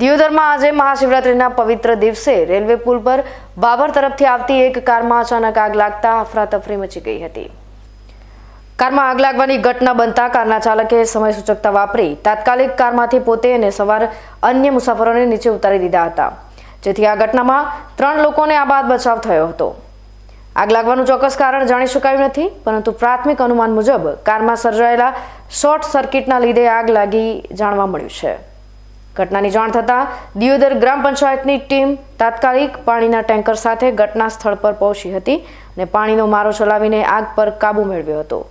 દિયોદરમાં આજે મહાશિવરાત્રિના પવિત્ર દિવસે રેલવે પુલ પર બાબર તરફથી આવતી એક કારમાં અચાનક આગ લાગતા અફરાતફરી મચી ગઈ હતી કારમાં આગ લાગવાની ઘટના બનતા કારના ચાલકે સમય સૂચકતા વાપરી તાત્કાલિક કારમાંથી પોતે અને સવાર અન્ય મુસાફરોને નીચે ઉતારી દીધા હતા જેથી આ ઘટનામાં ત્રણ લોકોને આ બાદ બચાવ થયો હતો આગ લાગવાનું ચોક્કસ કારણ જાણી શકાયું નથી પરંતુ પ્રાથમિક અનુમાન મુજબ કારમાં સર્જાયેલા શોર્ટ સર્કિટના લીધે આગ લાગી જાણવા મળ્યું છે ઘટનાની જાણ થતાં દિયોદર ગ્રામ પંચાયતની ટીમ તાત્કાલિક પાણીના ટેન્કર સાથે ઘટના સ્થળ પર પહોંચી હતી અને પાણીનો મારો ચલાવીને આગ પર કાબુ મેળવ્યો હતો